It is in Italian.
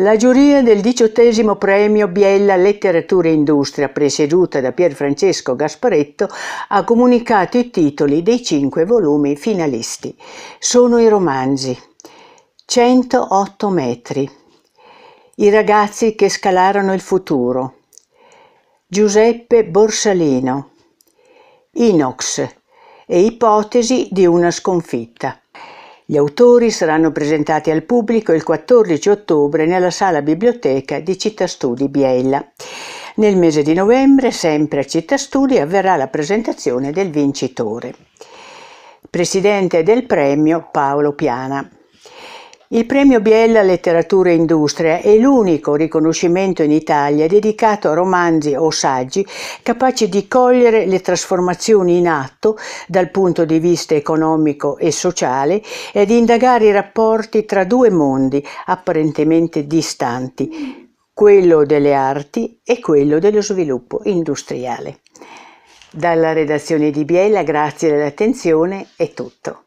La giuria del diciottesimo premio Biella Letteratura e Industria, presieduta da Pier Francesco Gasparetto, ha comunicato i titoli dei cinque volumi finalisti. Sono i romanzi 108 metri, I ragazzi che scalarono il futuro, Giuseppe Borsalino, Inox e ipotesi di una sconfitta. Gli autori saranno presentati al pubblico il 14 ottobre nella sala biblioteca di Città Studi Biella. Nel mese di novembre, sempre a Città Studi, avverrà la presentazione del vincitore. Presidente del premio Paolo Piana. Il Premio Biella Letteratura e Industria è l'unico riconoscimento in Italia dedicato a romanzi o saggi capaci di cogliere le trasformazioni in atto dal punto di vista economico e sociale e di indagare i rapporti tra due mondi apparentemente distanti, quello delle arti e quello dello sviluppo industriale. Dalla redazione di Biella grazie dell'attenzione è tutto.